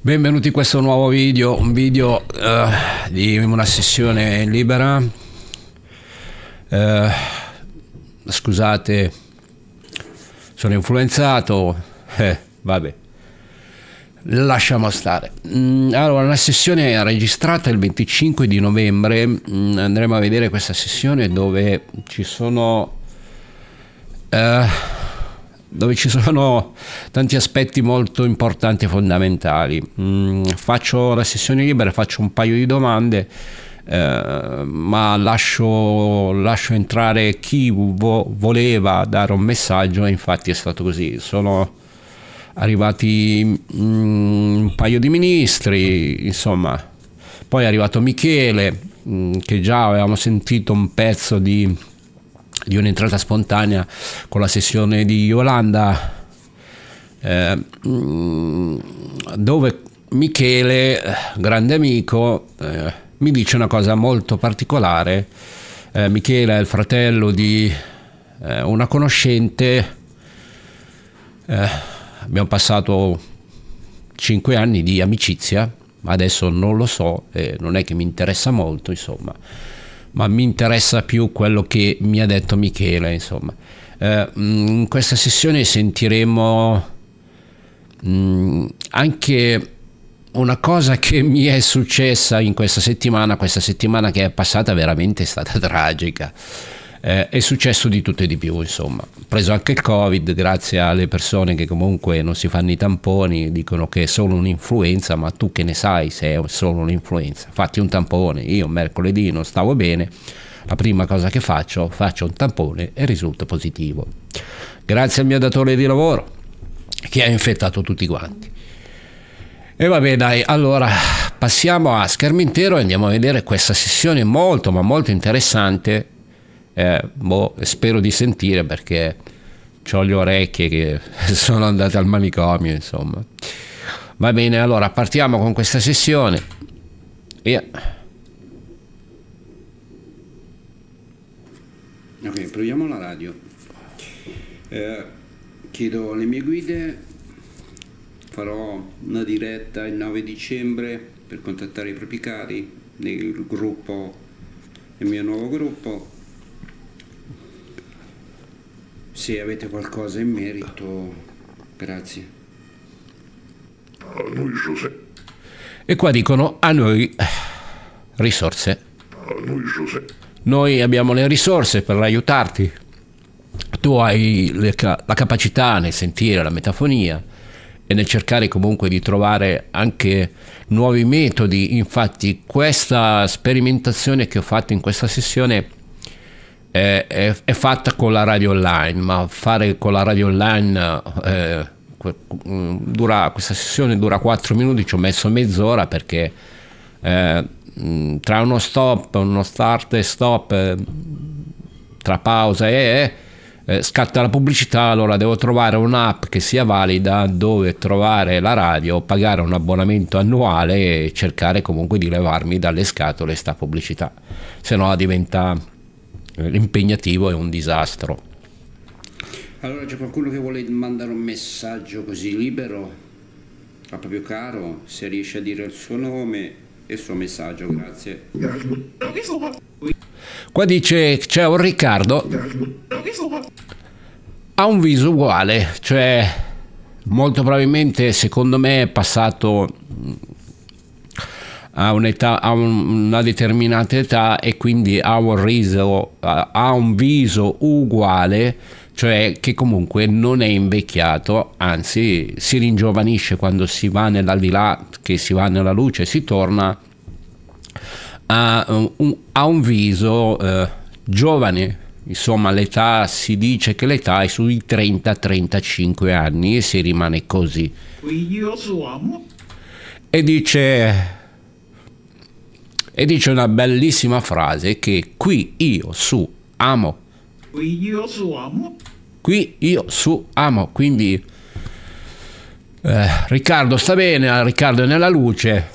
Benvenuti in questo nuovo video, un video uh, di una sessione libera. Uh, scusate, sono influenzato. Eh, vabbè, lasciamo stare. Mm, allora, la sessione è registrata il 25 di novembre. Mm, andremo a vedere questa sessione dove ci sono... Uh, dove ci sono tanti aspetti molto importanti e fondamentali. Mm, faccio la sessione libera, faccio un paio di domande, eh, ma lascio, lascio, entrare chi vo- voleva dare un messaggio infatti è stato così. Sono arrivati mm, un paio di ministri, insomma. Poi è arrivato Michele, mm, che già avevamo sentito un pezzo di di un'entrata spontanea con la sessione di Yolanda, eh, mm, dove Michele, grande amico, eh, mi dice una cosa molto particolare. Eh, Michele è il fratello di eh, una conoscente, eh, abbiamo passato 5 anni di amicizia, adesso non lo so, non è che mi interessa molto, insomma ma mi interessa più quello che mi ha detto Michele, insomma. Eh, mm, in questa sessione sentiremo mh, mm, anche una cosa che mi è successa in questa settimana, questa settimana che è passata veramente è stata tragica eh, è successo di tutto e di più, insomma. Preso anche il Covid, grazie alle persone che comunque non si fanno i tamponi, dicono che è solo un'influenza, ma tu che ne sai se è solo un'influenza? Fatti un tampone, io mercoledì non stavo bene, la prima cosa che faccio, faccio un tampone e risulta positivo. Grazie al mio datore di lavoro che ha infettato tutti quanti. E vabbè dai, allora passiamo a schermo intero e andiamo a vedere questa sessione molto ma molto interessante eh, boh, spero di sentire perché ho le orecchie che sono andate al manicomio, insomma. Va bene, allora partiamo con questa sessione. E... Ok, proviamo la radio. Eh, chiedo le mie guide, farò una diretta il 9 dicembre per contattare i propri cari nel gruppo, nel mio nuovo gruppo se avete qualcosa in merito, grazie. A noi Giuseppe. E qua dicono a noi risorse. A noi Giuseppe. Noi abbiamo le risorse per aiutarti. Tu hai le, la capacità nel sentire la metafonia e nel cercare comunque di trovare anche nuovi metodi. Infatti questa sperimentazione che ho fatto in questa sessione è, è, è, fatta con la radio online, ma fare con la radio online eh, mm, dura, questa sessione dura 4 minuti, ci ho messo mezz'ora perché eh, mm, tra uno stop, uno start e stop, eh, tra pausa e... Eh, scatta la pubblicità allora devo trovare un'app che sia valida dove trovare la radio pagare un abbonamento annuale e cercare comunque di levarmi dalle scatole sta pubblicità se no diventa eh, impegnativo e un disastro. Allora c'è qualcuno che vuole mandare un messaggio così libero a proprio caro, se riesce a dire il suo nome e il suo messaggio, grazie. Qua dice c'è un Riccardo ha un viso uguale, cioè molto probabilmente secondo me è passato a, un'età, a una determinata età e quindi ha un, riso, ha un viso uguale, cioè che comunque non è invecchiato, anzi si ringiovanisce quando si va nell'aldilà, che si va nella luce, si torna a un, a un viso eh, giovane. Insomma, l'età si dice che l'età è sui 30-35 anni e si rimane così. E dice e dice una bellissima frase che qui io su amo. Qui io su amo. Qui io su amo, quindi eh, Riccardo sta bene, eh, Riccardo è nella luce,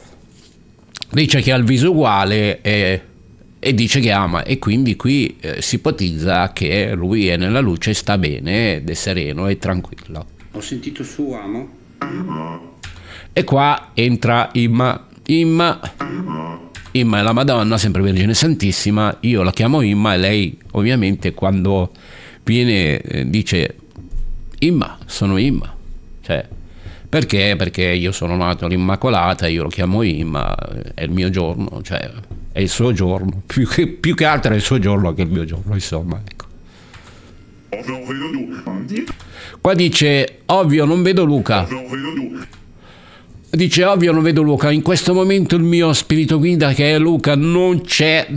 dice che ha il viso uguale e, eh, e dice che ama e quindi qui eh, si ipotizza che lui è nella luce, sta bene ed è sereno e tranquillo. Ho sentito su amo. E qua entra Imma. Imma. Imma è la Madonna, sempre Vergine Santissima, io la chiamo Imma e lei ovviamente quando viene eh, dice Imma, sono Imma. Cioè, perché? Perché io sono nato all'Immacolata, io lo chiamo Imma, eh, è il mio giorno, cioè è il suo giorno, più che, più che altro è il suo giorno che il mio giorno, insomma. Ecco. Qua dice, ovvio non vedo Luca. Dice, ovvio non vedo Luca, in questo momento il mio spirito guida che è Luca non c'è,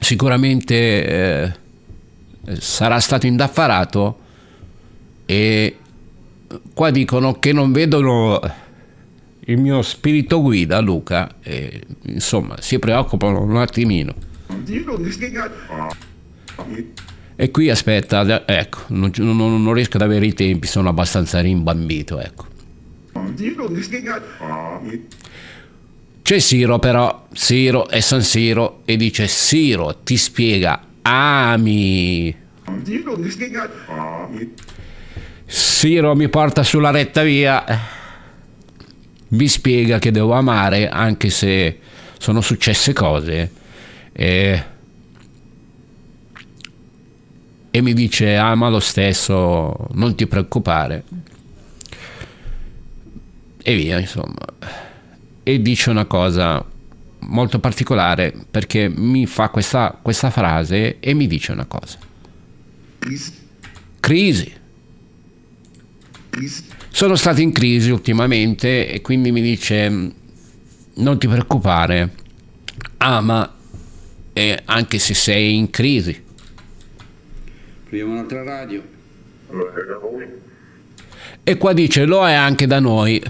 sicuramente eh, sarà stato indaffarato e qua dicono che non vedono il mio spirito guida Luca e, insomma si preoccupano un attimino e qui aspetta ecco non, non, non riesco ad avere i tempi sono abbastanza rimbambito ecco c'è Siro però, Siro è San Siro e dice Siro ti spiega ami. Siro mi porta sulla retta via, mi spiega che devo amare anche se sono successe cose e, e mi dice ama lo stesso, non ti preoccupare e via, insomma. E dice una cosa molto particolare perché mi fa questa, questa frase e mi dice una cosa. Crisi. Sono stato in crisi ultimamente e quindi mi dice non ti preoccupare, ama e anche se sei in crisi. Proviamo un'altra radio. Allora, e qua dice lo è anche da noi.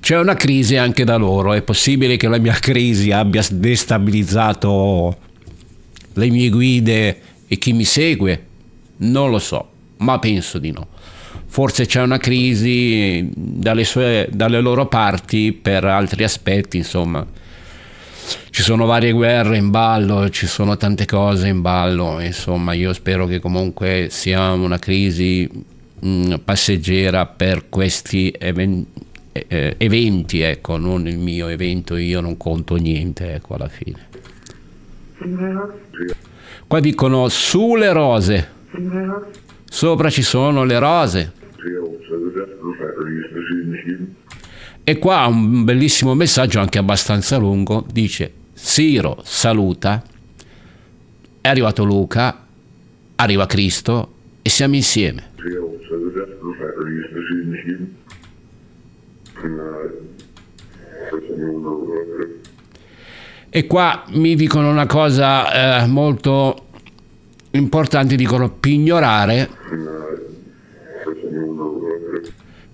C'è una crisi anche da loro, è possibile che la mia crisi abbia destabilizzato le mie guide e chi mi segue? Non lo so, ma penso di no. Forse c'è una crisi dalle, sue, dalle loro parti per altri aspetti, insomma. Ci sono varie guerre in ballo, ci sono tante cose in ballo, insomma io spero che comunque sia una crisi Mm, passeggera per questi eventi eh, eh, eventi, ecco, non il mio evento, io non conto niente, ecco, alla fine. Qua dicono su le rose. Sopra ci sono le rose. E qua un bellissimo messaggio, anche abbastanza lungo, dice Siro saluta, è arrivato Luca, arriva Cristo e siamo insieme. E qua mi dicono una cosa eh, molto importante, dicono pignorare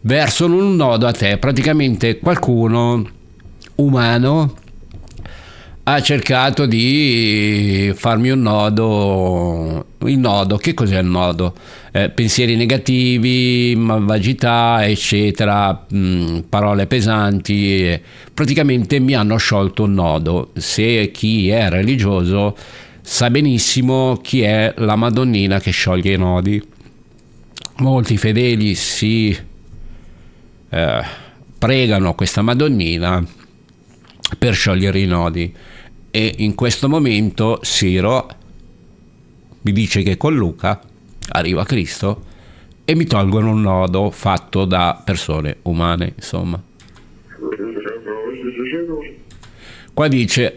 verso un nodo a te. Praticamente qualcuno umano ha cercato di farmi un nodo. Il nodo, che cos'è il nodo? Eh, pensieri negativi, malvagità, eccetera, mh, mm, parole pesanti, praticamente mi hanno sciolto un nodo. Se chi è religioso sa benissimo chi è la Madonnina che scioglie i nodi. Molti fedeli si eh, pregano questa Madonnina per sciogliere i nodi e in questo momento Siro mi dice che con Luca arriva Cristo e mi tolgono un nodo fatto da persone umane, insomma. Qua dice...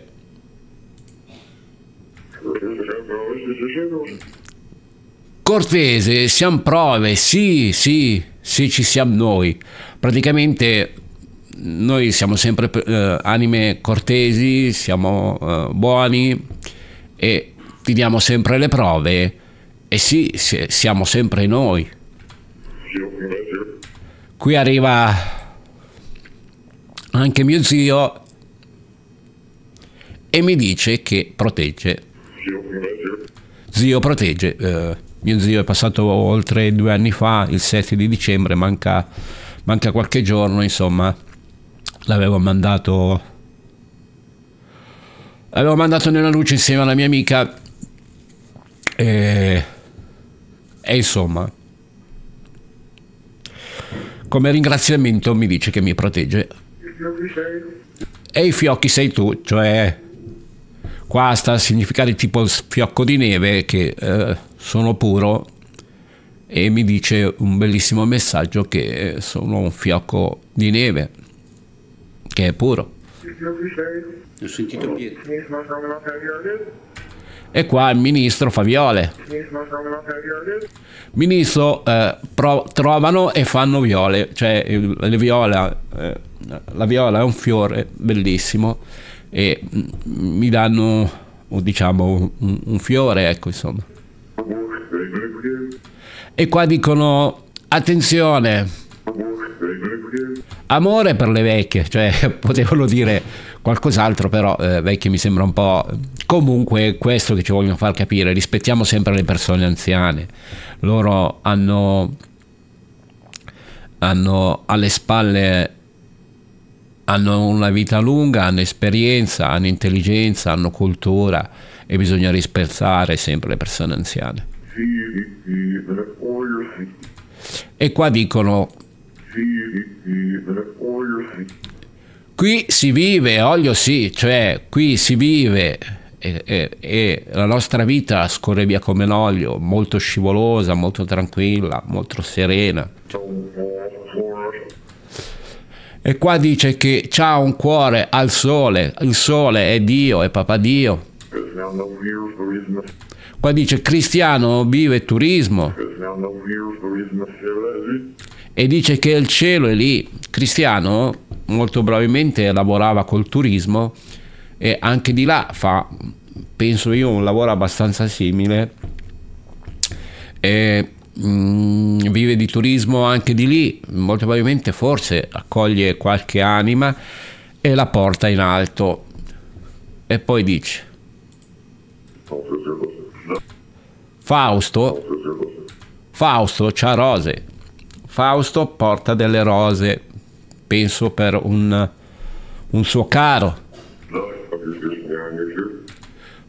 Cortese, siamo prove, sì, sì, sì, ci siamo noi. Praticamente noi siamo sempre eh, anime cortesi, siamo eh, buoni e ti diamo sempre le prove e sì, siamo sempre noi. Qui arriva anche mio zio e mi dice che protegge. Zio protegge. Eh, mio zio è passato oltre due anni fa, il 7 di dicembre, manca, manca qualche giorno, insomma, l'avevo mandato... L'avevo mandato nella luce insieme alla mia amica E insomma, come ringraziamento mi dice che mi protegge. E i fiocchi sei tu, cioè qua sta a significare tipo fiocco di neve che eh, sono puro e mi dice un bellissimo messaggio che sono un fiocco di neve che è puro. Ho sentito Pietro. E qua il ministro fa viole. Ministro, eh, pro, trovano e fanno viole, cioè le viola, eh, la viola è un fiore bellissimo e mm, mi danno, diciamo, un, un fiore, ecco insomma. E qua dicono, attenzione, Amore per le vecchie, cioè potevano dire qualcos'altro, però eh, vecchie mi sembra un po'... Comunque questo che ci vogliono far capire, rispettiamo sempre le persone anziane, loro hanno, hanno alle spalle hanno una vita lunga, hanno esperienza, hanno intelligenza, hanno cultura e bisogna rispettare sempre le persone anziane. E qua dicono Qui si vive, olio sì, cioè qui si vive e, e, e la nostra vita scorre via come l'olio, molto scivolosa, molto tranquilla, molto serena. E qua dice che c'ha un cuore al sole, il sole è Dio, è Papa Dio. Qua dice cristiano vive turismo e dice che il cielo è lì. Cristiano molto probabilmente lavorava col turismo e anche di là fa, penso io, un lavoro abbastanza simile. E, mh, mm, vive di turismo anche di lì, molto probabilmente forse accoglie qualche anima e la porta in alto. E poi dice... Fausto, Fausto c'ha rose, Fausto porta delle rose, penso per un, un suo caro.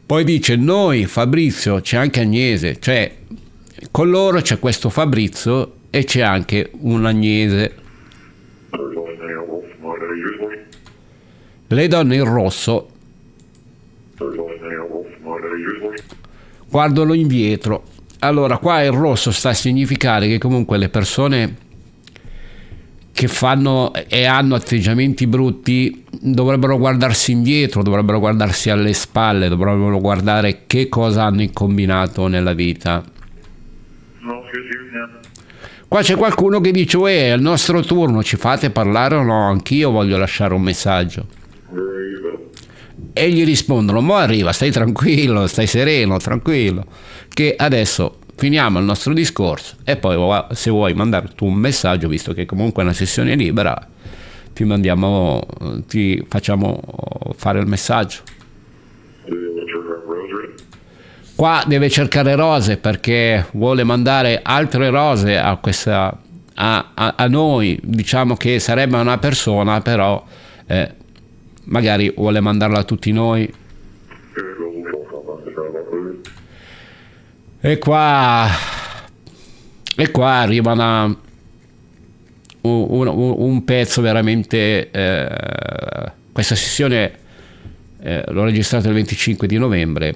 Poi dice noi, Fabrizio, c'è anche Agnese, cioè con loro c'è questo Fabrizio e c'è anche un Agnese. Le donne in rosso. guardano indietro. Allora, qua il rosso sta a significare che comunque le persone che fanno e hanno atteggiamenti brutti dovrebbero guardarsi indietro, dovrebbero guardarsi alle spalle, dovrebbero guardare che cosa hanno incombinato nella vita. Qua c'è qualcuno che dice, eh, è il nostro turno, ci fate parlare o no? Anch'io voglio lasciare un messaggio. Eh, e gli rispondono, mo arriva, stai tranquillo, stai sereno, tranquillo, che adesso finiamo il nostro discorso e poi se vuoi mandare tu un messaggio, visto che comunque è una sessione libera, ti mandiamo, ti facciamo fare il messaggio. Qua deve cercare rose perché vuole mandare altre rose a, questa, a, a, noi, diciamo che sarebbe una persona però... Eh, magari vuole mandarla a tutti noi. E qua, e qua arriva una, un, un, un, pezzo veramente... Eh, questa sessione eh, l'ho registrata il 25 di novembre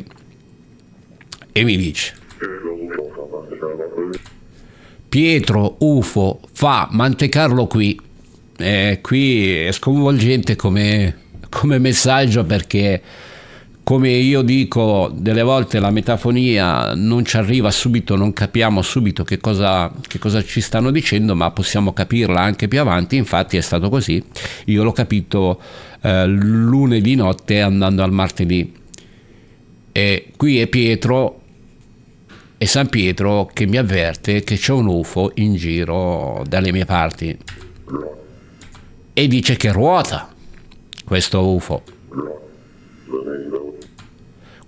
e mi dice... Pietro UFO fa mantecarlo qui. Eh, qui è sconvolgente come, come messaggio perché come io dico, delle volte la metafonia non ci arriva subito, non capiamo subito che cosa, che cosa, ci stanno dicendo, ma possiamo capirla anche più avanti, infatti è stato così. Io l'ho capito eh, lunedì notte andando al martedì. E qui è Pietro e San Pietro che mi avverte che c'è un UFO in giro dalle mie parti e dice che ruota questo UFO.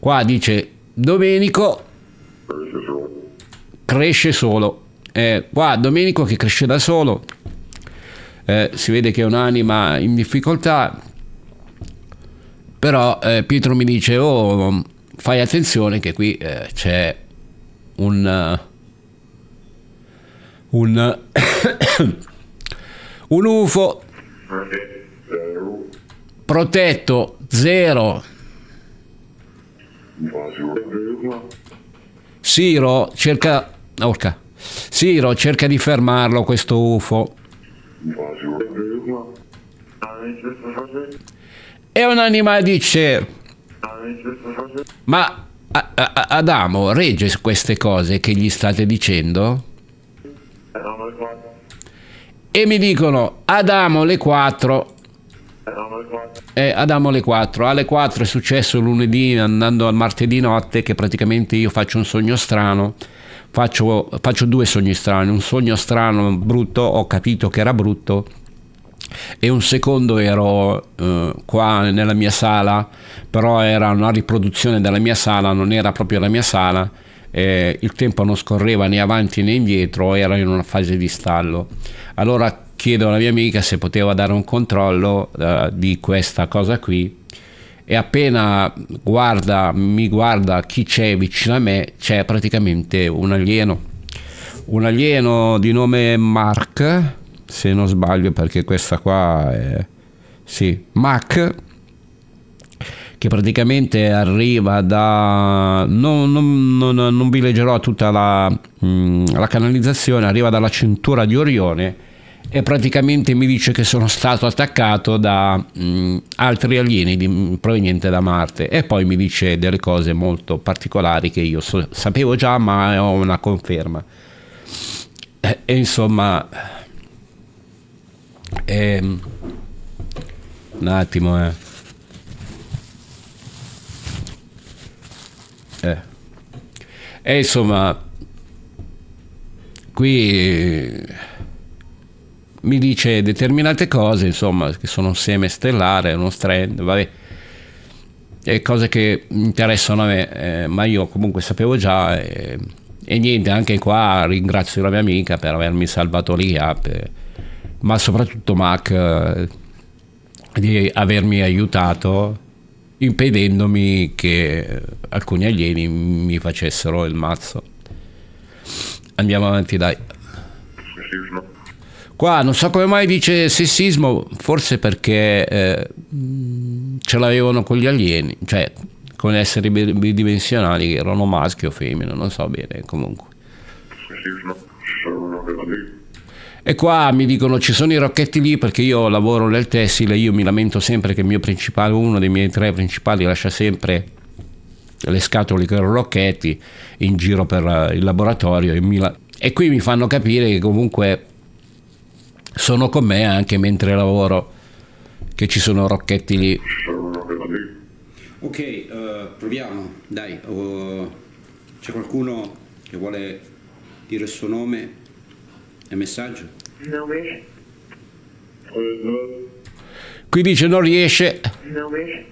Qua dice Domenico cresce solo. Eh, qua Domenico che cresce da solo. Eh, si vede che è un'anima in difficoltà. Però eh, Pietro mi dice: Oh, fai attenzione che qui eh, c'è un. un. un UFO. Protetto 0. Siro cerca... Orca. Ah, Siro cerca di fermarlo questo UFO. E animale dice... Ma Adamo regge queste cose che gli state dicendo? E mi dicono Adamo le 4 eh, Adamo alle 4. Alle 4 è successo lunedì andando al martedì notte che praticamente io faccio un sogno strano. Faccio, faccio due sogni strani, un sogno strano brutto, ho capito che era brutto e un secondo ero eh, qua nella mia sala, però era una riproduzione della mia sala, non era proprio la mia sala, eh, il tempo non scorreva né avanti né indietro, era in una fase di stallo. Allora chiedo alla mia amica se poteva dare un controllo uh, di questa cosa qui e appena guarda, mi guarda chi c'è vicino a me, c'è praticamente un alieno. Un alieno di nome Mark, se non sbaglio perché questa qua è... Sì, Mac, che praticamente arriva da... Non, non, non, non vi leggerò tutta la, mm, la canalizzazione, arriva dalla cintura di Orione e praticamente mi dice che sono stato attaccato da mh, mm, altri alieni di, provenienti da Marte e poi mi dice delle cose molto particolari che io so, sapevo già ma ho una conferma. E, e insomma... E, ehm, un attimo, eh. Eh. E insomma, qui mi dice determinate cose, insomma, che sono un seme stellare, uno strand, vabbè, e cose che interessano a me, eh, ma io comunque sapevo già e, eh, e, niente, anche qua ringrazio la mia amica per avermi salvato lì, ah, ma soprattutto Mac eh, di avermi aiutato impedendomi che alcuni alieni mi facessero il mazzo. Andiamo avanti, dai. Sì, Qua non so come mai dice sessismo, forse perché eh, ce l'avevano con gli alieni, cioè con esseri bidimensionali che erano maschio o femmina, non so bene comunque. e qua mi dicono ci sono i rocchetti lì perché io lavoro nel tessile, io mi lamento sempre che il mio principale uno dei miei tre principali lascia sempre le scatole con i rocchetti in giro per eh, il laboratorio. E, la... e qui mi fanno capire che comunque sono con me anche mentre lavoro, che ci sono rocchetti lì. Ok, uh, proviamo, dai, uh, c'è qualcuno che vuole dire il suo nome e messaggio? Nome. Qui dice non riesce. Nome.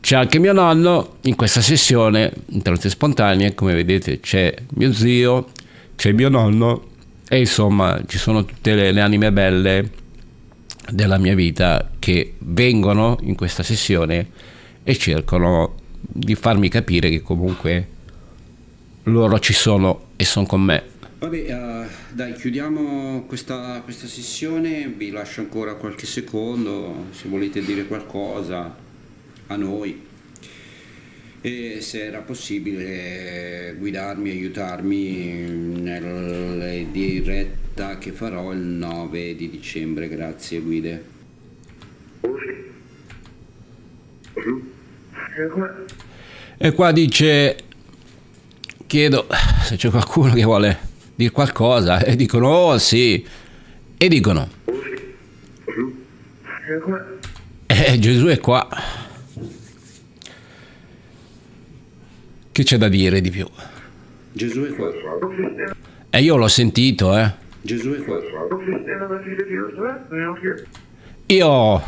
C'è anche mio nonno in questa sessione, interrotte spontanee, come vedete c'è mio zio, c'è mio nonno e insomma ci sono tutte le, le anime belle della mia vita che vengono in questa sessione e cercano di farmi capire che comunque loro ci sono e sono con me. Vabbè, uh, dai, chiudiamo questa, questa, sessione, vi lascio ancora qualche secondo se volete dire qualcosa a noi e se era possibile guidarmi, aiutarmi nella diretta che farò il 9 di dicembre. Grazie Guide. E qua dice, chiedo se c'è qualcuno che vuole dire qualcosa e dicono oh sì e dicono e eh, Gesù è qua. Che c'è da dire di più? Gesù è qua. E eh, io l'ho sentito, eh. Gesù è qua. Io,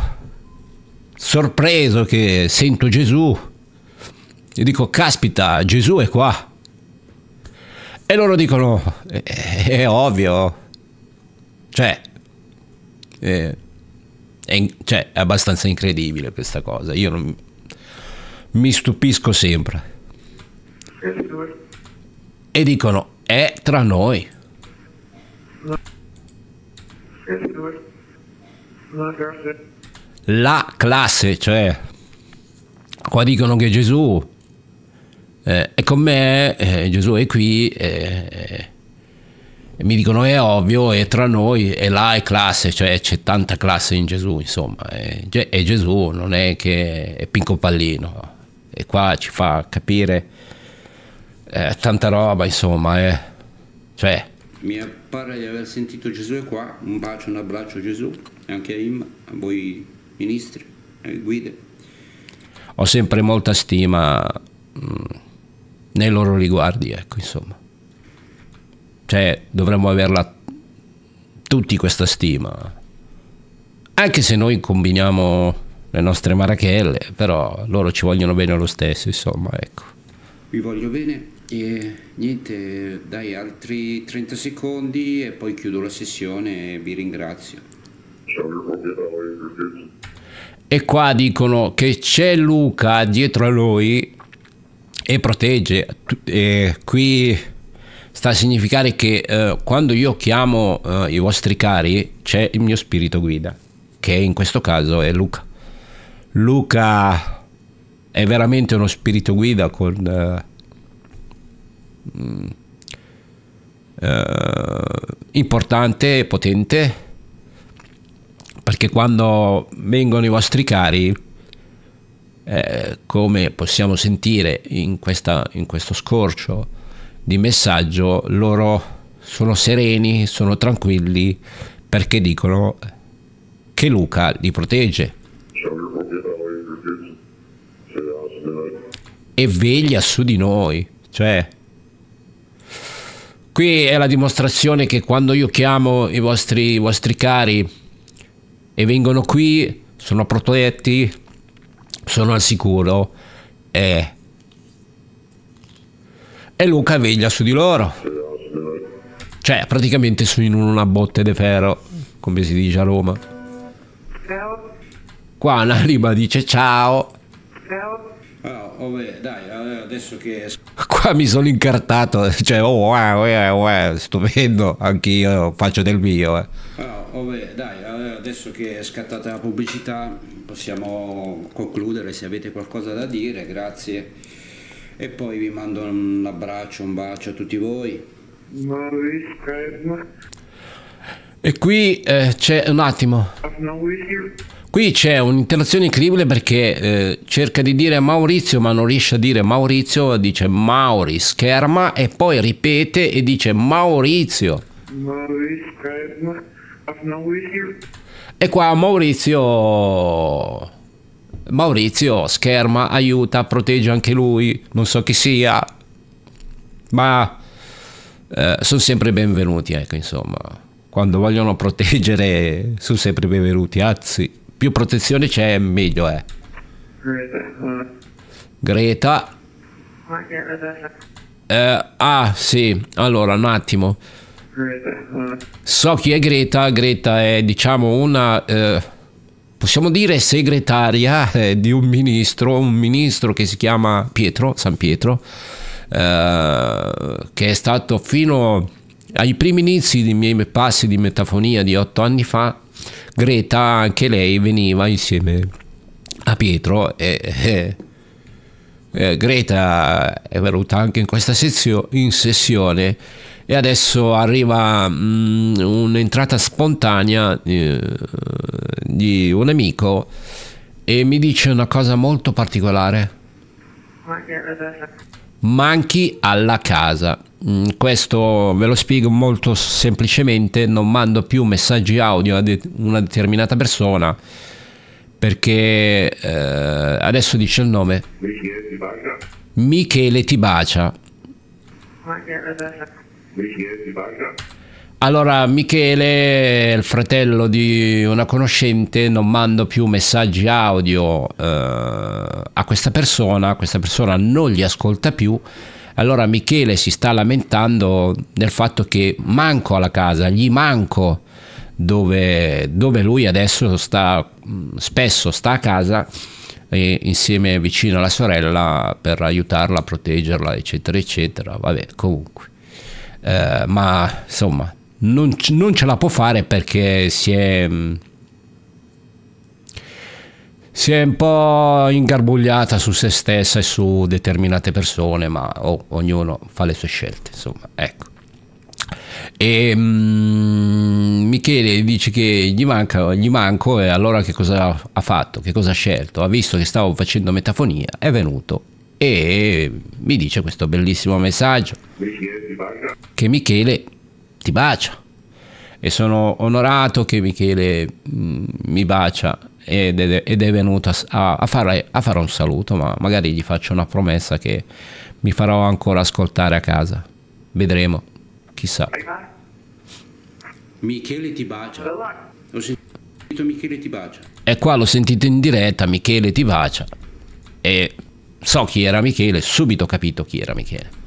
sorpreso che sento Gesù, gli dico, caspita, Gesù è qua. E loro dicono, è, eh, è ovvio. Cioè, eh, è, è, cioè, è abbastanza incredibile questa cosa. Io non, mi stupisco sempre e dicono è tra noi. La classe, cioè, qua dicono che Gesù eh, è con me, eh, Gesù è qui, eh, eh mi dicono è ovvio, è tra noi, e là è classe, cioè c'è tanta classe in Gesù, insomma, è, è Gesù, non è che è pinco pallino, e qua ci fa capire eh, tanta roba, insomma, eh. Cioè. Mi appare di aver sentito Gesù è qua, un bacio, un abbraccio a Gesù, e anche a Imma, a voi ministri, e eh, guide. Ho sempre molta stima mh, mm, nei loro riguardi, ecco, insomma. Cioè, dovremmo averla tutti questa stima. Anche se noi combiniamo le nostre marachelle, però loro ci vogliono bene lo stesso, insomma, ecco. Vi voglio bene, e niente, dai altri 30 secondi e poi chiudo la sessione e vi ringrazio. E qua dicono che c'è Luca dietro a lui e protegge. E qui sta a significare che eh, quando io chiamo eh, i vostri cari c'è il mio spirito guida, che in questo caso è Luca. Luca è veramente uno spirito guida con... Eh, eh, importante e potente perché quando vengono i vostri cari eh, come possiamo sentire in, questa, in questo scorcio di messaggio loro sono sereni sono tranquilli perché dicono che Luca li protegge e veglia su di noi cioè Qui è la dimostrazione che quando io chiamo i vostri, i vostri cari e vengono qui, sono protetti, sono al sicuro. E, e Luca veglia su di loro. Cioè, praticamente sono in una botte de ferro, come si dice a Roma. Qua Anarima dice ciao vabbè, dai, adesso che... Qua mi sono incartato, cioè, oh wow, wow, wow stupendo, anch'io faccio del mio. Eh. Però, ah, dai, adesso che è scattata la pubblicità possiamo concludere se avete qualcosa da dire, grazie. E poi vi mando un abbraccio, un bacio a tutti voi. E qui eh, c'è un attimo. Qui c'è un'interazione incredibile perché eh, cerca di dire Maurizio ma non riesce a dire Maurizio, dice Mauri scherma e poi ripete e dice Maurizio. E qua Maurizio... Maurizio scherma, aiuta, protegge anche lui, non so chi sia, ma eh, sono sempre benvenuti, ecco insomma quando vogliono proteggere sono sempre benvenuti, anzi più protezione c'è meglio è. Greta. Eh, ah sì, allora un attimo. So chi è Greta, Greta è diciamo una... Eh, possiamo dire segretaria eh, di un ministro, un ministro che si chiama Pietro, San Pietro, eh, che è stato fino a ai primi inizi dei miei passi di metafonia di otto anni fa, Greta, anche lei, veniva insieme a Pietro e, e, eh, e eh, Greta è venuta anche in questa sezio, in sessione e adesso arriva mh, mm, un'entrata spontanea eh, di un amico e mi dice una cosa molto particolare manchi alla casa mm, questo ve lo spiego molto semplicemente non mando più messaggi audio a una determinata persona perché eh, adesso dice il nome Michele Tibacia Michele Tibacia allora, Michele, il fratello di una conoscente, non mando più messaggi audio eh, a questa persona, questa persona non li ascolta più. Allora Michele si sta lamentando del fatto che manco alla casa, gli manco dove, dove lui adesso sta, mm, spesso sta a casa insieme vicino alla sorella per aiutarla, proteggerla, eccetera, eccetera. Vabbè, comunque. Eh, ma insomma, non, non ce la può fare perché si è mm, si è un po' ingarbugliata su se stessa e su determinate persone, ma oh, ognuno fa le sue scelte, insomma, ecco. E um, Michele dice che gli, manca, gli manco e allora che cosa ha fatto, che cosa ha scelto? Ha visto che stavo facendo metafonia, è venuto e mi dice questo bellissimo messaggio che Michele ti bacia. E sono onorato che Michele mh, mm, mi bacia ed è, ed è venuto a, a, fare, a fare un saluto, ma magari gli faccio una promessa che mi farò ancora ascoltare a casa. Vedremo, chissà. Michele ti bacia. Ho sentito Michele ti bacia. E qua l'ho sentito in diretta, Michele ti bacia. E so chi era Michele, subito ho capito chi era Michele.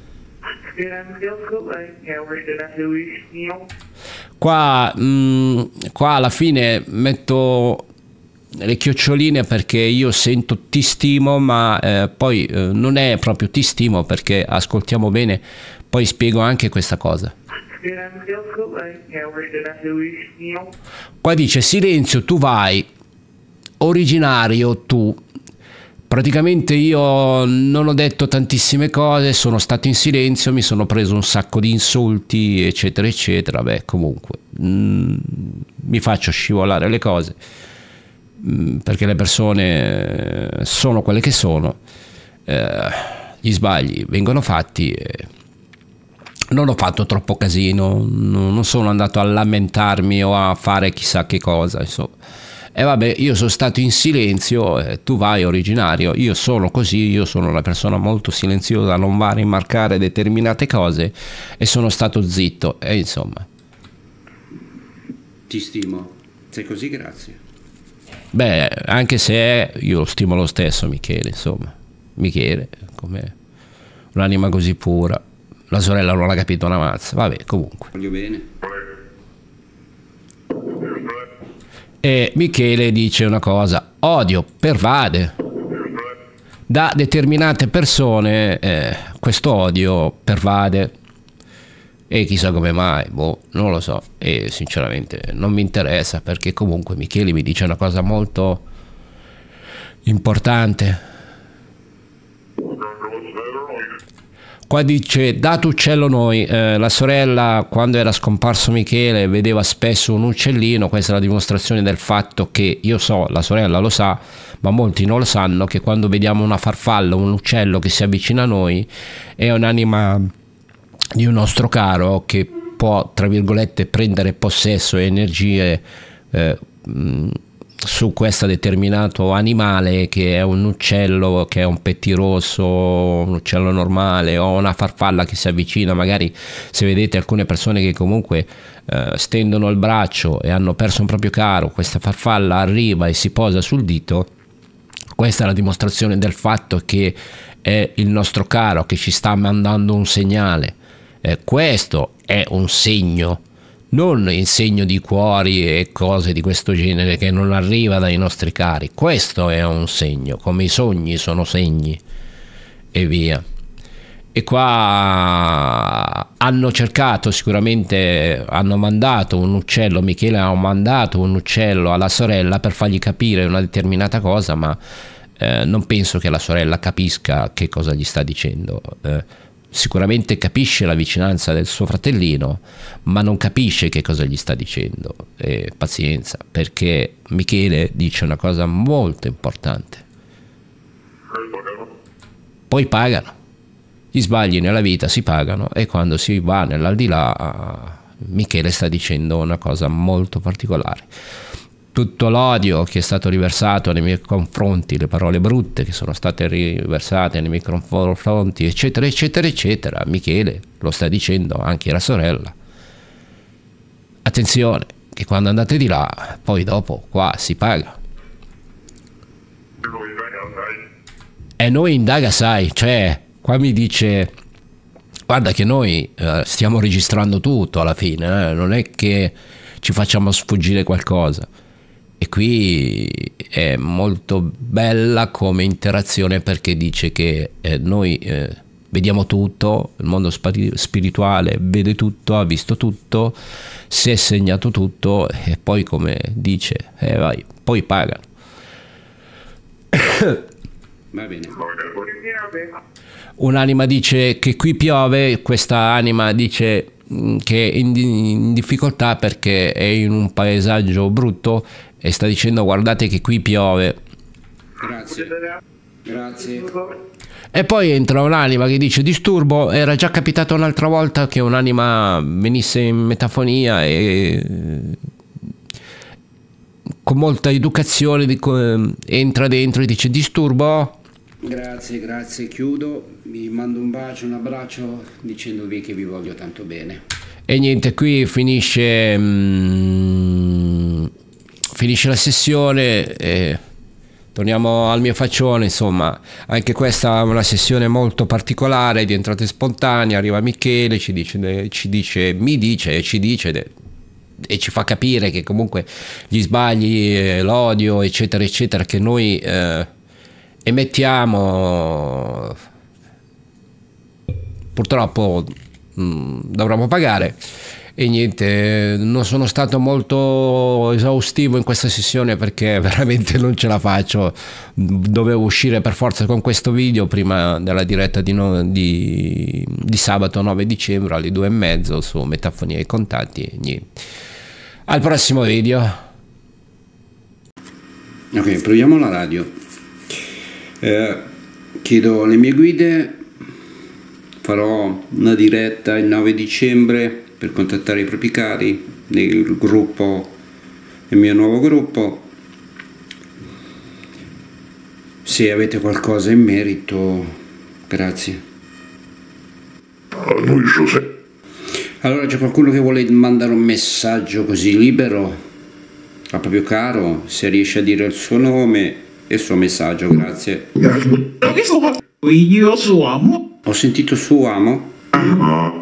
Qua, mh, mm, qua alla fine metto le chioccioline perché io sento ti stimo ma eh, poi eh, non è proprio ti stimo perché ascoltiamo bene poi spiego anche questa cosa qua dice silenzio tu vai originario tu Praticamente io non ho detto tantissime cose, sono stato in silenzio, mi sono preso un sacco di insulti, eccetera, eccetera. Beh, comunque, mh, mm, mi faccio scivolare le cose mh, mm, perché le persone eh, sono quelle che sono. Eh, gli sbagli vengono fatti. E non ho fatto troppo casino, non sono andato a lamentarmi o a fare chissà che cosa, insomma e vabbè io sono stato in silenzio, eh, tu vai originario, io sono così, io sono una persona molto silenziosa, non va a rimarcare determinate cose e sono stato zitto e insomma. Ti stimo, sei così grazie. Beh, anche se io lo stimo lo stesso Michele, insomma, Michele come un'anima così pura, la sorella non l'ha capito una mazza, vabbè comunque. Voglio bene. E Michele dice una cosa, odio pervade. Da determinate persone eh, questo odio pervade e chissà come mai, boh, non lo so e sinceramente non mi interessa perché comunque Michele mi dice una cosa molto importante Qua dice, dato uccello noi, eh, la sorella quando era scomparso Michele vedeva spesso un uccellino, questa è la dimostrazione del fatto che io so, la sorella lo sa, ma molti non lo sanno, che quando vediamo una farfalla, un uccello che si avvicina a noi, è un'anima di un nostro caro che può, tra virgolette, prendere possesso e energie eh, mh, su questo determinato animale che è un uccello, che è un pettirosso, un uccello normale o una farfalla che si avvicina, magari se vedete alcune persone che comunque eh, stendono il braccio e hanno perso un proprio caro, questa farfalla arriva e si posa sul dito, questa è la dimostrazione del fatto che è il nostro caro che ci sta mandando un segnale. Eh, questo è un segno non in segno di cuori e cose di questo genere che non arriva dai nostri cari. Questo è un segno, come i sogni sono segni e via. E qua hanno cercato sicuramente, hanno mandato un uccello, Michele ha mandato un uccello alla sorella per fargli capire una determinata cosa, ma eh, non penso che la sorella capisca che cosa gli sta dicendo. Eh sicuramente capisce la vicinanza del suo fratellino, ma non capisce che cosa gli sta dicendo. E pazienza, perché Michele dice una cosa molto importante. Poi pagano. Gli sbagli nella vita si pagano e quando si va nell'aldilà Michele sta dicendo una cosa molto particolare tutto l'odio che è stato riversato nei miei confronti, le parole brutte che sono state riversate nei miei confronti, eccetera, eccetera, eccetera. Michele lo sta dicendo anche la sorella. Attenzione, che quando andate di là, poi dopo qua si paga. E noi indaga, sai, cioè, qua mi dice, guarda che noi eh, stiamo registrando tutto alla fine, eh? non è che ci facciamo sfuggire qualcosa. E qui è molto bella come interazione perché dice che eh, noi eh, vediamo tutto, il mondo spirituale vede tutto, ha visto tutto, si è segnato tutto e poi come dice, eh, vai, poi paga. Va bene. Un'anima dice che qui piove, questa anima dice mm, che è in difficoltà perché è in un paesaggio brutto e sta dicendo guardate che qui piove. Grazie. Grazie. E poi entra un'anima che dice disturbo, era già capitato un'altra volta che un'anima venisse in metafonia e con molta educazione entra dentro e dice disturbo. Grazie, grazie, chiudo, vi mando un bacio, un abbraccio dicendovi che vi voglio tanto bene. E niente, qui finisce... Mm, finisce la sessione e torniamo al mio faccione, insomma, anche questa è una sessione molto particolare di entrate spontanee, arriva Michele, ci dice, ci dice mi dice e ci dice e ci fa capire che comunque gli sbagli, eh, l'odio, eccetera, eccetera, che noi eh, emettiamo, purtroppo mh, mm, dovremmo pagare. E niente, non sono stato molto esaustivo in questa sessione perché veramente non ce la faccio. Dovevo uscire per forza con questo video prima della diretta di, no, di, di sabato 9 dicembre alle 2 e mezzo su Metafonia e Contatti. Niente. Al prossimo video. Ok, proviamo la radio. Eh, chiedo le mie guide, farò una diretta il 9 dicembre per contattare i propri cari nel gruppo nel mio nuovo gruppo se avete qualcosa in merito grazie a noi Giuseppe allora c'è qualcuno che vuole mandare un messaggio così libero a proprio caro se riesce a dire il suo nome e il suo messaggio grazie io suo amo ho sentito suo amo ah.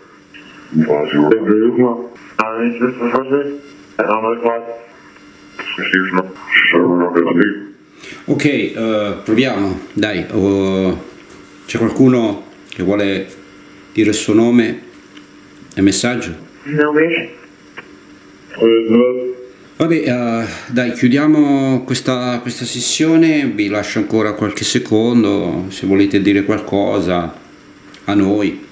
invasione. Terrorismo, antisemitismo, antisemitismo. Ok, uh, proviamo, dai, uh, c'è qualcuno che vuole dire il suo nome e messaggio? Nome? Eh, Vabbè, uh, dai, chiudiamo questa, questa sessione, vi lascio ancora qualche secondo se volete dire qualcosa a noi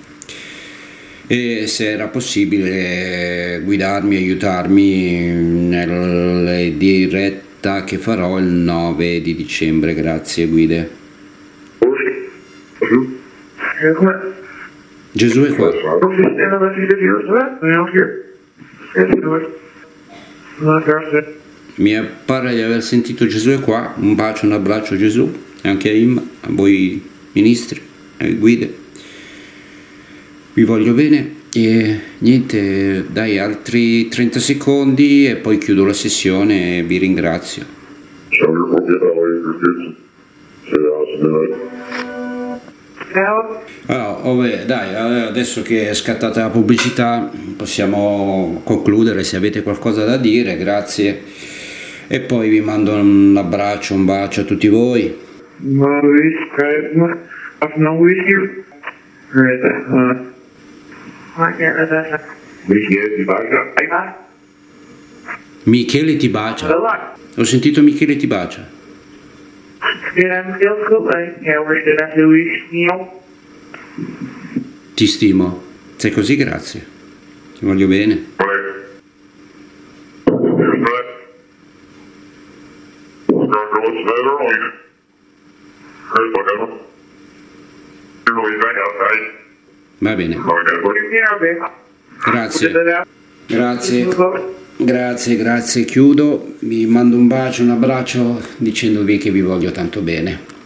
e se era possibile guidarmi, aiutarmi nella diretta che farò il 9 di dicembre. Grazie guide. Gesù è qua. Mi pare di aver sentito Gesù è qua. Un bacio, un abbraccio Gesù e anche a Imma, a voi ministri e guide vi voglio bene e niente dai altri 30 secondi e poi chiudo la sessione e vi ringrazio allora, oh beh, dai, adesso che è scattata la pubblicità possiamo concludere se avete qualcosa da dire, grazie e poi vi mando un abbraccio, un bacio a tutti voi. non eh, Maurice, Michele ti bacia. Michele ti bacia. Ho sentito Michele ti bacia. Ti stimo. Sei così, grazie. Ti voglio bene. Right. Va bene. Grazie. Grazie. Grazie, grazie. Chiudo. Vi mando un bacio, un abbraccio dicendovi che vi voglio tanto bene.